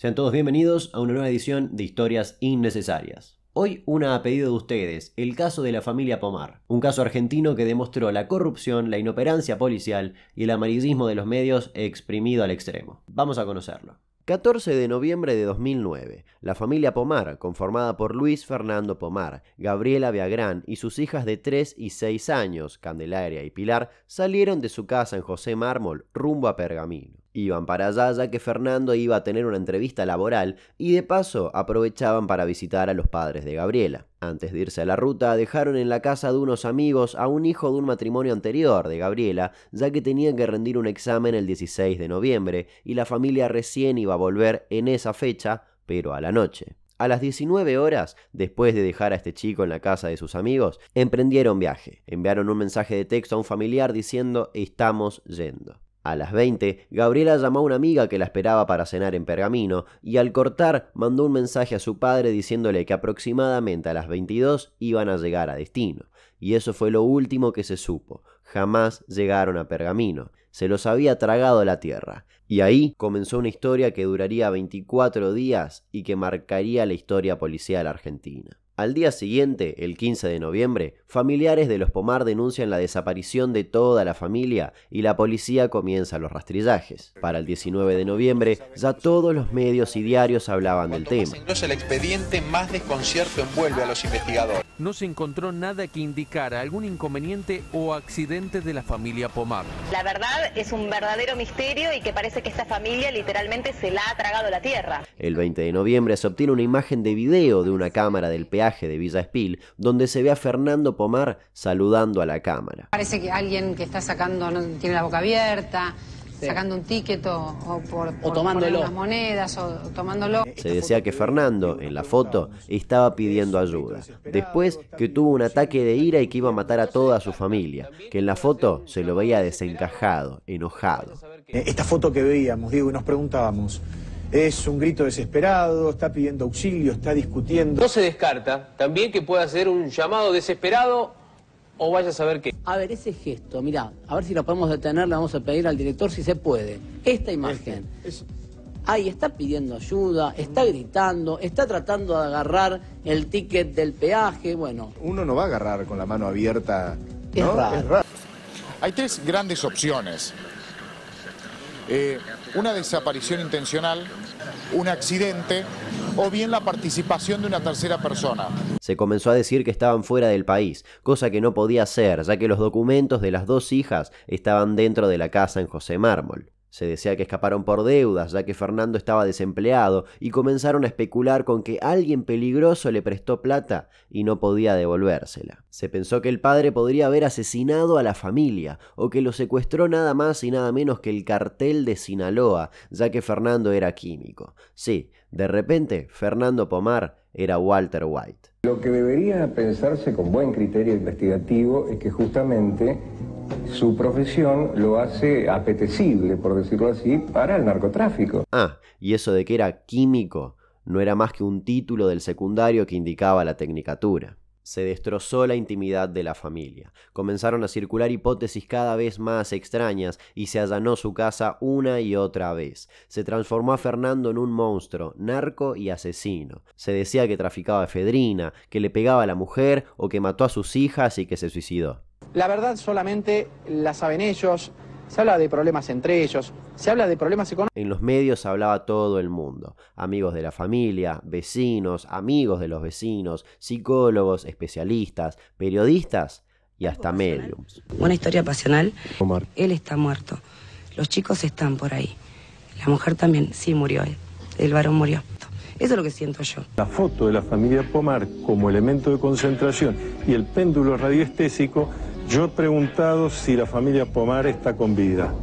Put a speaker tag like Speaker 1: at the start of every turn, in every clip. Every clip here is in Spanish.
Speaker 1: Sean todos bienvenidos a una nueva edición de Historias Innecesarias. Hoy una a pedido de ustedes, el caso de la familia Pomar, un caso argentino que demostró la corrupción, la inoperancia policial y el amarillismo de los medios exprimido al extremo. Vamos a conocerlo. 14 de noviembre de 2009, la familia Pomar, conformada por Luis Fernando Pomar, Gabriela Viagrán y sus hijas de 3 y 6 años, Candelaria y Pilar, salieron de su casa en José Mármol rumbo a Pergamino. Iban para allá ya que Fernando iba a tener una entrevista laboral y de paso aprovechaban para visitar a los padres de Gabriela. Antes de irse a la ruta, dejaron en la casa de unos amigos a un hijo de un matrimonio anterior de Gabriela, ya que tenía que rendir un examen el 16 de noviembre y la familia recién iba a volver en esa fecha, pero a la noche. A las 19 horas, después de dejar a este chico en la casa de sus amigos, emprendieron viaje. Enviaron un mensaje de texto a un familiar diciendo estamos yendo. A las 20, Gabriela llamó a una amiga que la esperaba para cenar en Pergamino y al cortar mandó un mensaje a su padre diciéndole que aproximadamente a las 22 iban a llegar a destino. Y eso fue lo último que se supo. Jamás llegaron a Pergamino. Se los había tragado la tierra. Y ahí comenzó una historia que duraría 24 días y que marcaría la historia policial argentina. Al día siguiente, el 15 de noviembre, familiares de los Pomar denuncian la desaparición de toda la familia y la policía comienza los rastrillajes. Para el 19 de noviembre, ya todos los medios y diarios hablaban del tema.
Speaker 2: Entonces el expediente, más desconcierto envuelve a los investigadores. No se encontró nada que indicara algún inconveniente o accidente de la familia Pomar. La verdad es un verdadero misterio y que parece que esta familia literalmente se la ha tragado la
Speaker 1: tierra. El 20 de noviembre se obtiene una imagen de video de una cámara del peaje de Villa Espil, donde se ve a Fernando Pomar saludando a la cámara. Parece que alguien que está sacando, tiene la boca abierta, sacando un ticket o, tomando por, monedas o, tomándolo. Se decía que Fernando, en la foto, estaba pidiendo ayuda. Después que tuvo un ataque de ira y que iba a matar a toda su familia, que en la foto se lo veía desencajado, enojado.
Speaker 2: Eh, esta foto que veíamos, digo y nos preguntábamos, es un grito desesperado, está pidiendo auxilio, está discutiendo. No se descarta también que pueda ser un llamado desesperado o vaya a saber qué. A ver, ese gesto, mirá, a ver si lo podemos detener, le vamos a pedir al director si se puede. Esta imagen. Este, Ahí está pidiendo
Speaker 1: ayuda, está gritando, está tratando de agarrar el ticket del peaje, bueno. Uno no va a agarrar con la mano
Speaker 2: abierta. ¿no? Hay tres grandes opciones. Eh, una desaparición intencional, un accidente o bien la participación de una tercera persona.
Speaker 1: Se comenzó a decir que estaban fuera del país, cosa que no podía ser, ya que los documentos de las dos hijas estaban dentro de la casa en José Mármol. Se decía que escaparon por deudas, ya que Fernando estaba desempleado, y comenzaron a especular con que alguien peligroso le prestó plata y no podía devolvérsela. Se pensó que el padre podría haber asesinado a la familia, o que lo secuestró nada más y nada menos que el cartel de Sinaloa, ya que Fernando era químico. Sí, de repente, Fernando Pomar era Walter White.
Speaker 2: Lo que debería pensarse con buen criterio investigativo es que justamente su profesión lo hace apetecible, por decirlo así, para el narcotráfico.
Speaker 1: Ah, y eso de que era químico no era más que un título del secundario que indicaba la tecnicatura. Se destrozó la intimidad de la familia. Comenzaron a circular hipótesis cada vez más extrañas y se allanó su casa una y otra vez. Se transformó a Fernando en un monstruo, narco y asesino. Se decía que traficaba efedrina, que le pegaba a la mujer o que mató a sus hijas y que se suicidó.
Speaker 2: La verdad solamente la saben ellos, se habla de problemas entre ellos, se habla de problemas económicos.
Speaker 1: En los medios hablaba todo el mundo, amigos de la familia, vecinos, amigos de los vecinos, psicólogos, especialistas, periodistas y hasta mediums. Una historia pasional. Pomar. Él está muerto. Los chicos están por ahí. La mujer también, sí murió. El
Speaker 2: varón murió. Eso es lo que siento yo. La foto de la familia Pomar como elemento de concentración y el péndulo radiestésico yo he preguntado si la familia Pomar está con vida.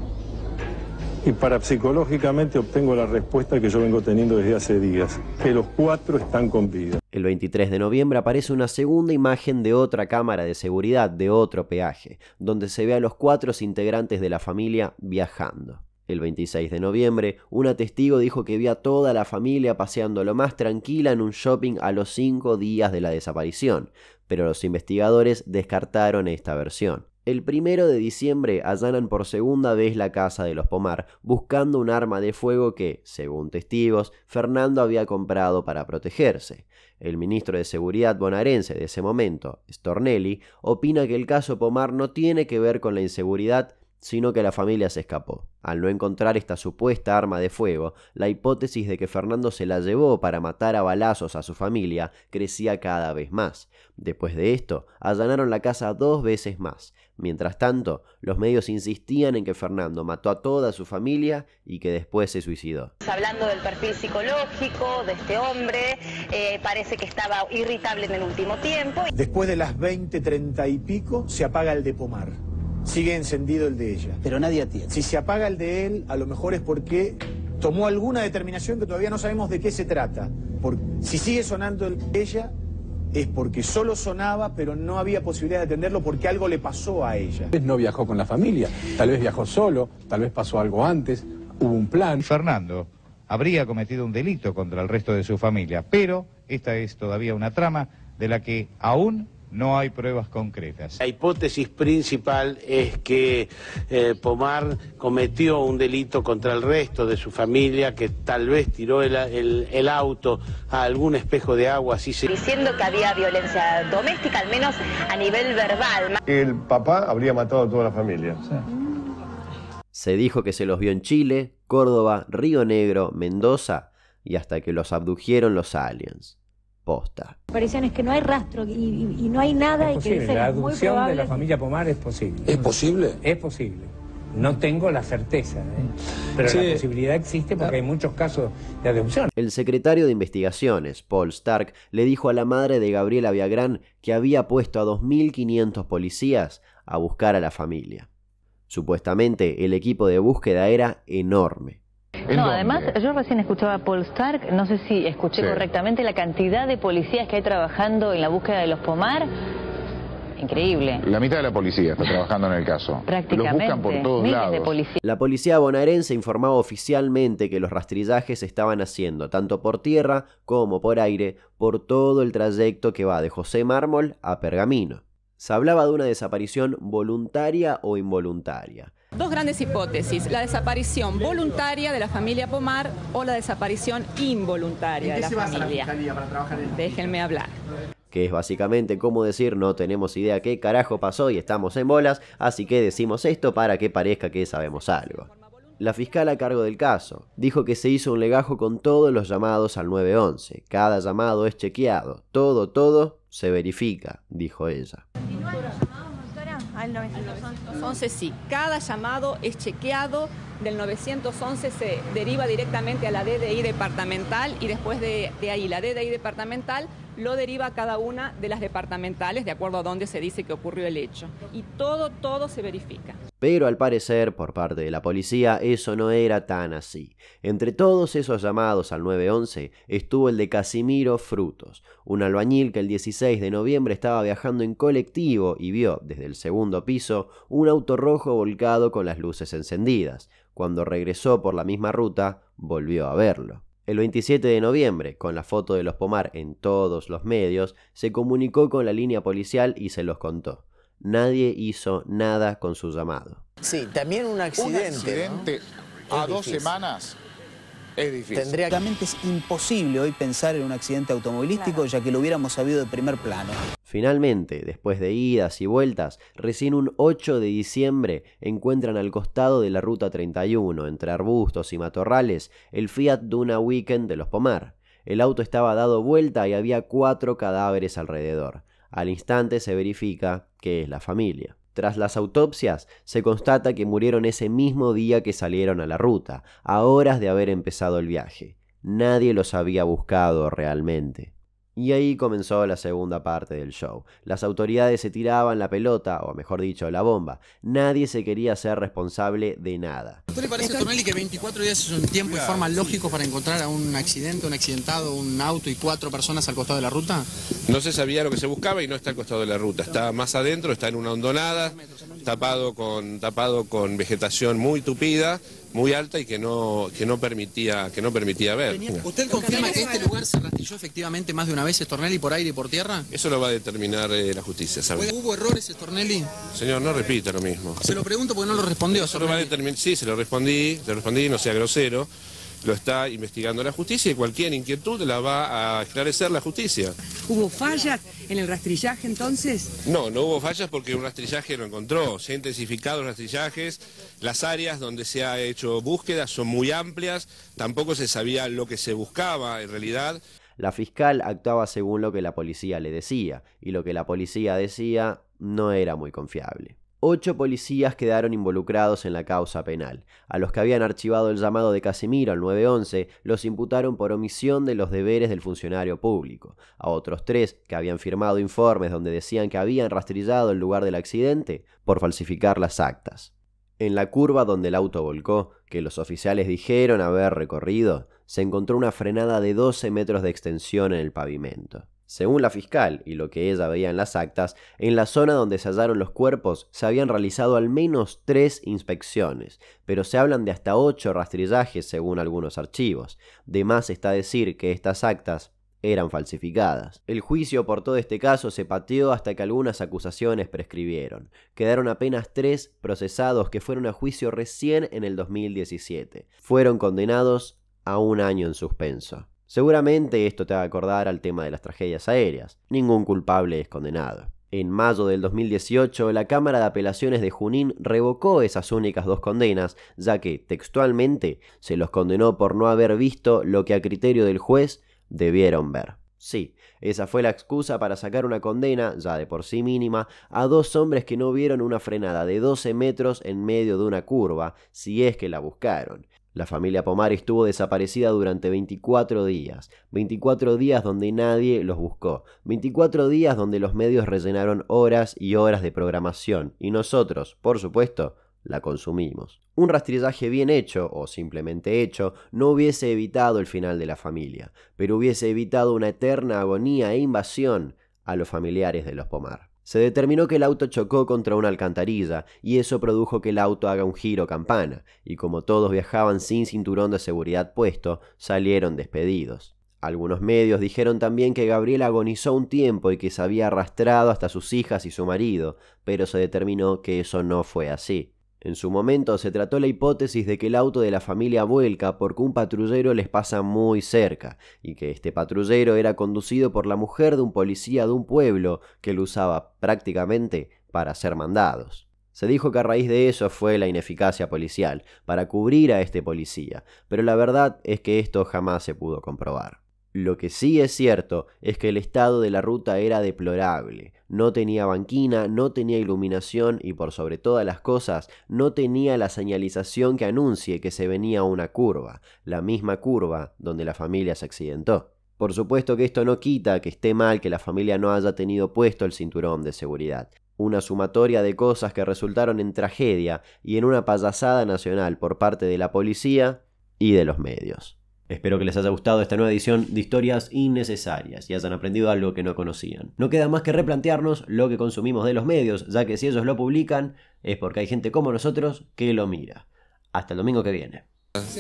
Speaker 2: Y parapsicológicamente obtengo la respuesta que yo vengo teniendo
Speaker 1: desde hace días, que los cuatro están con vida. El 23 de noviembre aparece una segunda imagen de otra cámara de seguridad de otro peaje, donde se ve a los cuatro integrantes de la familia viajando. El 26 de noviembre, una testigo dijo que vio a toda la familia paseando lo más tranquila en un shopping a los cinco días de la desaparición, pero los investigadores descartaron esta versión. El 1 de diciembre allanan por segunda vez la casa de los Pomar, buscando un arma de fuego que, según testigos, Fernando había comprado para protegerse. El ministro de Seguridad bonaerense de ese momento, Stornelli, opina que el caso Pomar no tiene que ver con la inseguridad, sino que la familia se escapó. Al no encontrar esta supuesta arma de fuego, la hipótesis de que Fernando se la llevó para matar a balazos a su familia crecía cada vez más. Después de esto, allanaron la casa dos veces más. Mientras tanto, los medios insistían en que Fernando mató a toda su familia y que después se suicidó. Hablando del perfil
Speaker 2: psicológico de este hombre, eh, parece que estaba irritable en el último tiempo. Después de las 20, 30 y pico, se apaga el de Pomar sigue encendido el de ella. Pero nadie atiende. Si se apaga el de él, a lo mejor es porque tomó alguna determinación que todavía no sabemos de qué se trata. Porque si sigue sonando el de ella, es porque solo sonaba, pero no había posibilidad de atenderlo porque algo le pasó a ella. Tal vez no viajó con la familia, tal vez viajó solo, tal vez pasó algo antes, hubo un plan. Fernando habría cometido un delito contra el resto de su familia, pero esta es todavía una trama de la que aún no hay pruebas concretas. La hipótesis principal es que eh, Pomar cometió un delito contra el resto de su familia, que tal vez tiró el, auto a algún espejo de agua. Así Diciendo que había violencia doméstica, al menos a nivel verbal. El papá habría matado a toda la familia.
Speaker 1: Se dijo que se los vio en Chile, Córdoba, Río Negro, Mendoza y hasta que los abdujeron los aliens posta.
Speaker 2: Parecían es que no hay rastro y, no hay nada. posible, que la aducción de la familia Pomar es posible. ¿Es posible? Es posible. No tengo la certeza, ¿eh?
Speaker 1: pero la posibilidad existe porque hay muchos casos de aducción El secretario de investigaciones, Paul Stark, le dijo a la madre de Gabriela Viagrán que había puesto a 2.500 policías a buscar a la familia. Supuestamente el equipo de búsqueda era enorme no,
Speaker 2: además, yo recién escuchaba a Paul Stark, no sé si escuché correctamente la cantidad de policías que hay trabajando en la búsqueda de los Pomar. Increíble. La mitad de la policía está trabajando en el caso. Prácticamente. Los buscan por todos
Speaker 1: La policía bonaerense informaba oficialmente que los rastrillajes se estaban haciendo, tanto por tierra como por aire, por todo el trayecto que va de José Mármol a Pergamino. Se hablaba de una desaparición voluntaria o involuntaria. Dos grandes hipótesis, la desaparición voluntaria de la familia Pomar o la desaparición involuntaria de la familia. Déjenme hablar que es básicamente como decir no tenemos idea qué carajo pasó y estamos en bolas, así que decimos esto para que parezca que sabemos algo. La fiscal a cargo del caso dijo que se hizo un legajo con todos los llamados al 911, cada llamado es chequeado, todo, todo se verifica, dijo ella al 911 sí. Cada llamado es chequeado, del 911 se deriva directamente a la DDI departamental y después de, de ahí la DDI departamental lo deriva cada una de las departamentales de acuerdo a donde se dice que ocurrió el hecho. Y todo, todo se verifica. Pero al parecer, por parte de la policía, eso no era tan así. Entre todos esos llamados al 911 estuvo el de Casimiro Frutos, un albañil que el 16 de noviembre estaba viajando en colectivo y vio, desde el segundo piso, un auto rojo volcado con las luces encendidas. Cuando regresó por la misma ruta, volvió a verlo. El 27 de noviembre, con la foto de los Pomar en todos los medios, se comunicó con la línea policial y se los contó. Nadie hizo nada con su llamado. Sí, también un accidente. Un accidente a dos semanas
Speaker 2: es difícil. Tendría...
Speaker 1: es imposible hoy pensar en un accidente automovilístico ya que lo hubiéramos sabido de primer plano. Finalmente, después de idas y vueltas, recién un 8 de diciembre encuentran al costado de la Ruta 31, entre arbustos y matorrales, el Fiat Duna Weekend de los Pomar. El auto estaba dado vuelta y había cuatro cadáveres alrededor. Al instante se verifica que es la familia. Tras las autopsias, se constata que murieron ese mismo día que salieron a la ruta, a horas de haber empezado el viaje. Nadie los había buscado realmente. Y ahí comenzó la segunda parte del show. Las autoridades se tiraban la pelota, o mejor dicho, la bomba. Nadie se quería ser responsable de nada.
Speaker 2: ¿Usted le parece, Tonelli que 24 días es un tiempo y forma lógico para encontrar a un accidente, un accidentado, un auto y cuatro personas al costado de la ruta? No se sabía lo que se buscaba y no está al costado de la ruta. Está más adentro, está en una hondonada, tapado con vegetación muy tupida muy alta y que no, que no permitía, que no permitía ver. ¿Usted confirma que este lugar se rastilló efectivamente más de una vez Estornelli por aire y por tierra? Eso lo va a determinar eh, la justicia, ¿Hubo errores Estornelli Señor, no repita lo mismo. Se lo pregunto porque no lo respondió. Eso sí, se lo respondí, se lo respondí, no sea grosero lo está investigando la justicia y cualquier inquietud la va a esclarecer la justicia. ¿Hubo fallas en el rastrillaje entonces? No, no hubo fallas porque un rastrillaje lo encontró. Se han intensificado los rastrillajes, las
Speaker 1: áreas donde se ha hecho búsqueda son muy
Speaker 2: amplias, tampoco se sabía lo que se buscaba en realidad.
Speaker 1: La fiscal actuaba según lo que la policía le decía, y lo que la policía decía no era muy confiable. Ocho policías quedaron involucrados en la causa penal. A los que habían archivado el llamado de Casimiro al 911 los imputaron por omisión de los deberes del funcionario público. A otros tres, que habían firmado informes donde decían que habían rastrillado el lugar del accidente, por falsificar las actas. En la curva donde el auto volcó, que los oficiales dijeron haber recorrido, se encontró una frenada de 12 metros de extensión en el pavimento. Según la fiscal y lo que ella veía en las actas, en la zona donde se hallaron los cuerpos se habían realizado al menos tres inspecciones, pero se hablan de hasta ocho rastrillajes según algunos archivos. De más está decir que estas actas eran falsificadas. El juicio por todo este caso se pateó hasta que algunas acusaciones prescribieron. Quedaron apenas tres procesados que fueron a juicio recién en el 2017. Fueron condenados a un año en suspenso. Seguramente esto te va a acordar al tema de las tragedias aéreas. Ningún culpable es condenado. En mayo del 2018, la Cámara de Apelaciones de Junín revocó esas únicas dos condenas, ya que, textualmente, se los condenó por no haber visto lo que a criterio del juez debieron ver. Sí, esa fue la excusa para sacar una condena, ya de por sí mínima, a dos hombres que no vieron una frenada de 12 metros en medio de una curva, si es que la buscaron. La familia Pomar estuvo desaparecida durante 24 días, 24 días donde nadie los buscó, 24 días donde los medios rellenaron horas y horas de programación, y nosotros, por supuesto, la consumimos. Un rastrillaje bien hecho, o simplemente hecho, no hubiese evitado el final de la familia, pero hubiese evitado una eterna agonía e invasión a los familiares de los Pomar. Se determinó que el auto chocó contra una alcantarilla y eso produjo que el auto haga un giro campana, y como todos viajaban sin cinturón de seguridad puesto, salieron despedidos. Algunos medios dijeron también que Gabriel agonizó un tiempo y que se había arrastrado hasta sus hijas y su marido, pero se determinó que eso no fue así. En su momento se trató la hipótesis de que el auto de la familia vuelca porque un patrullero les pasa muy cerca y que este patrullero era conducido por la mujer de un policía de un pueblo que lo usaba prácticamente para ser mandados. Se dijo que a raíz de eso fue la ineficacia policial para cubrir a este policía, pero la verdad es que esto jamás se pudo comprobar. Lo que sí es cierto es que el estado de la ruta era deplorable, no tenía banquina, no tenía iluminación y por sobre todas las cosas no tenía la señalización que anuncie que se venía una curva, la misma curva donde la familia se accidentó. Por supuesto que esto no quita que esté mal que la familia no haya tenido puesto el cinturón de seguridad. Una sumatoria de cosas que resultaron en tragedia y en una payasada nacional por parte de la policía y de los medios. Espero que les haya gustado esta nueva edición de historias innecesarias y hayan aprendido algo que no conocían. No queda más que replantearnos lo que consumimos de los medios, ya que si ellos lo publican es porque hay gente como nosotros que lo mira. Hasta el domingo que viene.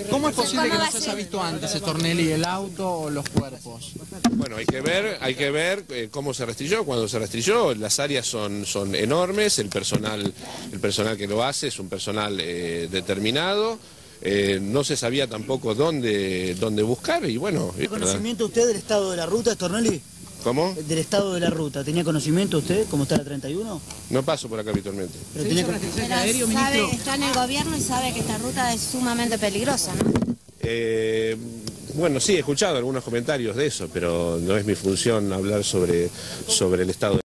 Speaker 2: ¿Cómo es posible que no se haya visto antes el Tornelli, el auto o los cuerpos? Bueno, hay que ver, hay que ver eh, cómo se restrilló, cuando se restrilló. las áreas son, son enormes, el personal, el personal que lo hace es un personal eh, determinado. Eh, no se sabía tampoco dónde, dónde buscar y bueno... ¿Tiene conocimiento
Speaker 1: usted del estado de la ruta, Stornelli? ¿Cómo? Del estado de la ruta. ¿Tenía conocimiento usted cómo está la 31?
Speaker 2: No paso por acá habitualmente. Pero, está en el gobierno y sabe que esta ruta es sumamente peligrosa, ¿no? Eh, bueno, sí, he escuchado algunos comentarios de eso, pero no es mi función hablar sobre, sobre el estado de...